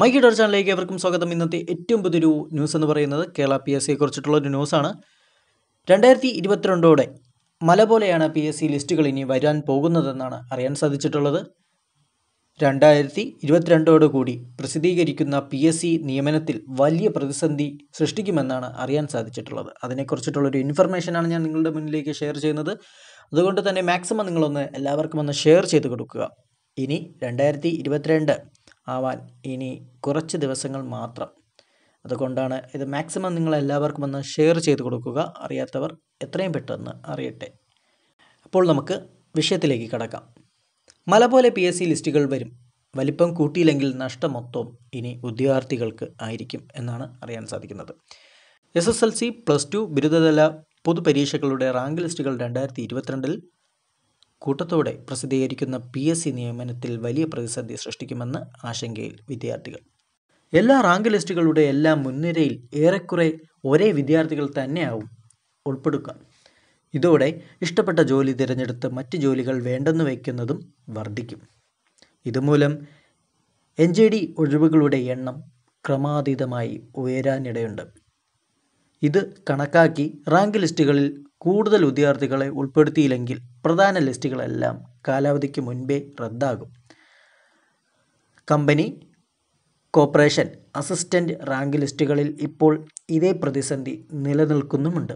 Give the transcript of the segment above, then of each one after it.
my ഗിഡോർ ചാനലിലേക്ക് എവർക്കും സ്വാഗതം ഇന്നത്തെ ഏറ്റവും പുതിയൊരു ന്യൂസ് എന്ന് പറയുന്നത് കേരള പി എസ് സിയെ കുറിച്ചിട്ടുള്ളൊരു ന്യൂസാണ് രണ്ടായിരത്തി ഇരുപത്തിരണ്ടോടെ മല പോലെയാണ് പി എസ് സി ലിസ്റ്റുകൾ ഇനി വരാൻ പോകുന്നതെന്നാണ് അറിയാൻ സാധിച്ചിട്ടുള്ളത് രണ്ടായിരത്തി കൂടി പ്രസിദ്ധീകരിക്കുന്ന പി എസ് സി നിയമനത്തിൽ വലിയ പ്രതിസന്ധി സൃഷ്ടിക്കുമെന്നാണ് അറിയാൻ സാധിച്ചിട്ടുള്ളത് അതിനെക്കുറിച്ചിട്ടുള്ളൊരു ഇൻഫർമേഷനാണ് ഞാൻ നിങ്ങളുടെ മുന്നിലേക്ക് ഷെയർ ചെയ്യുന്നത് അതുകൊണ്ട് തന്നെ മാക്സിമം നിങ്ങളൊന്ന് എല്ലാവർക്കും ഒന്ന് ഷെയർ ചെയ്ത് കൊടുക്കുക ഇനി രണ്ടായിരത്തി ഇരുപത്തിരണ്ട് ആവാൻ ഇനി കുറച്ച് ദിവസങ്ങൾ മാത്രം അതുകൊണ്ടാണ് ഇത് മാക്സിമം നിങ്ങൾ എല്ലാവർക്കും ഒന്ന് ഷെയർ ചെയ്ത് കൊടുക്കുക അറിയാത്തവർ എത്രയും പെട്ടെന്ന് അറിയട്ടെ അപ്പോൾ നമുക്ക് വിഷയത്തിലേക്ക് കടക്കാം മല പോലെ പി എസ് സി ലിസ്റ്റുകൾ വരും വലിപ്പം കൂട്ടിയില്ലെങ്കിൽ നഷ്ടം മൊത്തവും ഇനി ഉദ്യോഗാർത്ഥികൾക്ക് ആയിരിക്കും എന്നാണ് അറിയാൻ സാധിക്കുന്നത് S S L C plus two ബിരുദതല പൊതുപരീക്ഷകളുടെ റാങ്ക് ലിസ്റ്റുകൾ രണ്ടായിരത്തി ഇരുപത്തിരണ്ടിൽ കൂട്ടത്തോടെ പ്രസിദ്ധീകരിക്കുന്ന പി എസ് സി നിയമനത്തിൽ വലിയ പ്രതിസന്ധി സൃഷ്ടിക്കുമെന്ന് ആശങ്കയിൽ വിദ്യാർത്ഥികൾ എല്ലാ റാങ്ക് ലിസ്റ്റുകളുടെ എല്ലാം മുൻനിരയിൽ ഏറെക്കുറെ ഒരേ വിദ്യാർത്ഥികൾ തന്നെയാവും ഉൾപ്പെടുക ഇതോടെ ഇഷ്ടപ്പെട്ട ജോലി തിരഞ്ഞെടുത്ത് മറ്റ് ജോലികൾ വേണ്ടെന്ന് വയ്ക്കുന്നതും വർദ്ധിക്കും ഇതുമൂലം എൻ ജെ ഡി ഒഴിവുകളുടെ എണ്ണം ക്രമാതീതമായി ഉയരാനിടയുണ്ട് ഇത് കണക്കാക്കി റാങ്ക് ലിസ്റ്റുകളിൽ കൂടുതൽ വിദ്യാർത്ഥികളെ ഉൾപ്പെടുത്തിയില്ലെങ്കിൽ പ്രധാന ലിസ്റ്റുകളെല്ലാം കാലാവധിക്ക് മുൻപേ റദ്ദാകും കമ്പനി കോർപ്പറേഷൻ അസിസ്റ്റൻ്റ് റാങ്ക് ലിസ്റ്റുകളിൽ ഇപ്പോൾ ഇതേ പ്രതിസന്ധി നിലനിൽക്കുന്നുമുണ്ട്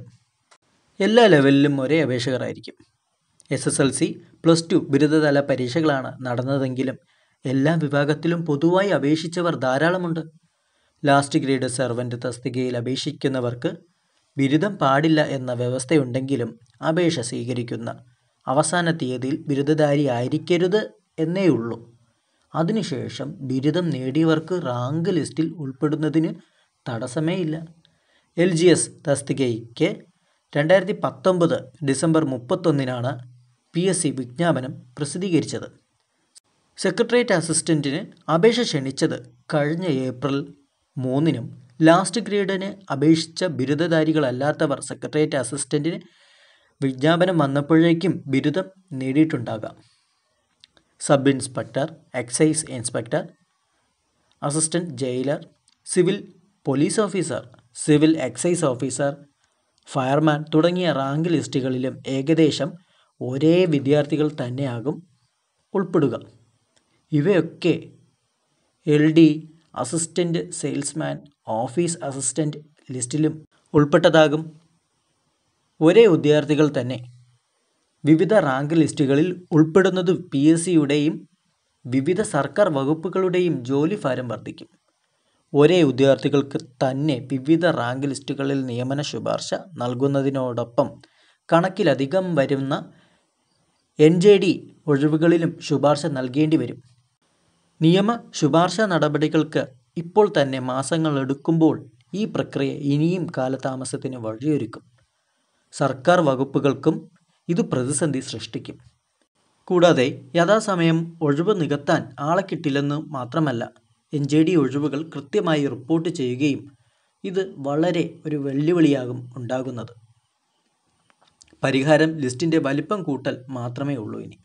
എല്ലാ ലെവലിലും ഒരേ അപേക്ഷകരായിരിക്കും S S L C plus two ബിരുദതല പരീക്ഷകളാണ് നടന്നതെങ്കിലും എല്ലാ വിഭാഗത്തിലും പൊതുവായി അപേക്ഷിച്ചവർ ധാരാളമുണ്ട് ലാസ്റ്റ് ഗ്രേഡ് സെർവൻ്റ് തസ്തികയിൽ അപേക്ഷിക്കുന്നവർക്ക് ബിരുദം പാടില്ല എന്ന വ്യവസ്ഥയുണ്ടെങ്കിലും അപേക്ഷ സ്വീകരിക്കുന്ന അവസാന തീയതിയിൽ എന്നേ എന്നേയുള്ളൂ അതിനുശേഷം ബിരുദം നേടിയവർക്ക് റാങ്ക് ലിസ്റ്റിൽ ഉൾപ്പെടുന്നതിന് തടസ്സമേ ഇല്ല എൽ ജി എസ് തസ്തികയ്ക്ക് രണ്ടായിരത്തി പത്തൊമ്പത് ഡിസംബർ മുപ്പത്തൊന്നിനാണ് പി എസ് സി വിജ്ഞാപനം പ്രസിദ്ധീകരിച്ചത് സെക്രട്ടേറിയറ്റ് അസിസ്റ്റൻറ്റിന് അപേക്ഷ ക്ഷണിച്ചത് കഴിഞ്ഞ ഏപ്രിൽ മൂന്നിനും ലാസ്റ്റ് ഗ്രേഡിന് അപേക്ഷിച്ച ബിരുദധാരികളല്ലാത്തവർ സെക്രട്ടേറിയറ്റ് അസിസ്റ്റൻറ്റിന് വിജ്ഞാപനം വന്നപ്പോഴേക്കും ബിരുദം നേടിയിട്ടുണ്ടാകാം sub inspector excise inspector assistant jailer civil police officer civil excise officer fireman തുടങ്ങിയ റാങ്ക് ലിസ്റ്റുകളിലും ഏകദേശം ഒരേ വിദ്യാർത്ഥികൾ തന്നെയാകും ഉൾപ്പെടുക ഇവയൊക്കെ L D assistant salesman office assistant ലിസ്റ്റിലും ഉൾപ്പെട്ടതാകും ഒരേ ഉദ്യോഗാർത്ഥികൾ തന്നെ വിവിധ റാങ്ക് ലിസ്റ്റുകളിൽ ഉൾപ്പെടുന്നത് പി എസ് സിയുടെയും വിവിധ സർക്കാർ വകുപ്പുകളുടെയും ജോലി ഭാരം വർദ്ധിക്കും ഒരേ ഉദ്യോഗാർത്ഥികൾക്ക് തന്നെ വിവിധ റാങ്ക് ലിസ്റ്റുകളിൽ നിയമന ശുപാർശ നൽകുന്നതിനോടൊപ്പം കണക്കിലധികം വരുന്ന എൻ ജെ ഡി ഒഴിവുകളിലും ശുപാർശ നൽകേണ്ടി വരും നിയമ ശുപാർശ നടപടികൾക്ക് ഇപ്പോൾ തന്നെ മാസങ്ങൾ എടുക്കുമ്പോൾ ഈ പ്രക്രിയ ഇനിയും കാലതാമസത്തിന് വഴിയൊരുക്കും സർക്കാർ വകുപ്പുകൾക്കും ഇത് പ്രതിസന്ധി സൃഷ്ടിക്കും കൂടാതെ യഥാസമയം ഒഴിവ് നികത്താൻ ആളെ കിട്ടില്ലെന്ന് മാത്രമല്ല എൻ ജെ ഡി ഒഴിവുകൾ കൃത്യമായി റിപ്പോർട്ട് ചെയ്യുകയും ഇത് വളരെ ഒരു വെല്ലുവിളിയാകും ഉണ്ടാകുന്നത് പരിഹാരം ലിസ്റ്റിൻ്റെ വലിപ്പം കൂട്ടൽ മാത്രമേ ഉള്ളൂ ഇനി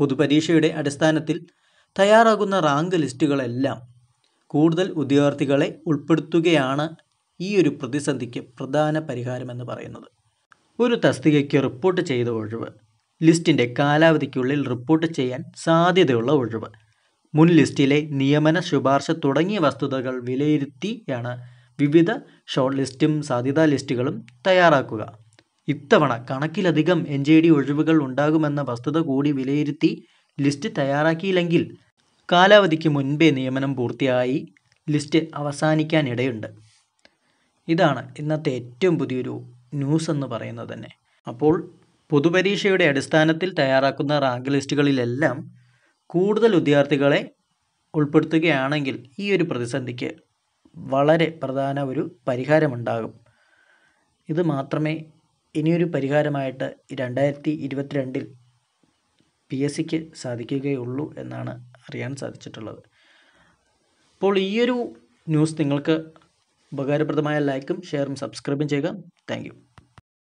പൊതുപരീക്ഷയുടെ അടിസ്ഥാനത്തിൽ തയ്യാറാകുന്ന റാങ്ക് ലിസ്റ്റുകളെല്ലാം കൂടുതൽ ഉദ്യോഗാർത്ഥികളെ ഉൾപ്പെടുത്തുകയാണ് ഈ ഒരു പ്രതിസന്ധിക്ക് പ്രധാന പരിഹാരമെന്ന് പറയുന്നത് ഒരു തസ്തികയ്ക്ക് റിപ്പോർട്ട് ചെയ്ത ഒഴിവ് ലിസ്റ്റിൻ്റെ കാലാവധിക്കുള്ളിൽ റിപ്പോർട്ട് ചെയ്യാൻ സാധ്യതയുള്ള ഒഴിവ് മുൻ ലിസ്റ്റിലെ നിയമന ശുപാർശ തുടങ്ങിയ വസ്തുതകൾ വിലയിരുത്തിയാണ് വിവിധ ഷോർട്ട് ലിസ്റ്റും സാധ്യതാ ലിസ്റ്റുകളും തയ്യാറാക്കുക ഇത്തവണ കണക്കിലധികം എൻ ജെ ഡി ഒഴിവുകൾ ഉണ്ടാകുമെന്ന വസ്തുത കൂടി വിലയിരുത്തി ലിസ്റ്റ് തയ്യാറാക്കിയില്ലെങ്കിൽ കാലാവധിക്ക് മുൻപേ നിയമനം പൂർത്തിയായി ലിസ്റ്റ് അവസാനിക്കാനിടയുണ്ട് ഇതാണ് ഇന്നത്തെ ഏറ്റവും പുതിയൊരു ന്യൂസ് എന്ന് പറയുന്നത് തന്നെ അപ്പോൾ പൊതുപരീക്ഷയുടെ അടിസ്ഥാനത്തിൽ തയ്യാറാക്കുന്ന റാങ്ക് ലിസ്റ്റുകളിലെല്ലാം കൂടുതൽ വിദ്യാർത്ഥികളെ ഉൾപ്പെടുത്തുകയാണെങ്കിൽ ഈ ഒരു പ്രതിസന്ധിക്ക് വളരെ പ്രധാന ഒരു പരിഹാരമുണ്ടാകും ഇത് മാത്രമേ ഇനിയൊരു പരിഹാരമായിട്ട് രണ്ടായിരത്തി ഇരുപത്തിരണ്ടിൽ പി എസ് സിക്ക് സാധിക്കുകയുള്ളൂ എന്നാണ് അറിയാൻ സാധിച്ചിട്ടുള്ളത് അപ്പോൾ ഈയൊരു ന്യൂസ് നിങ്ങൾക്ക് ഉപകാരപ്രദമായ ലൈക്കും ഷെയറും സബ്സ്ക്രൈബും ചെയ്യുക താങ്ക്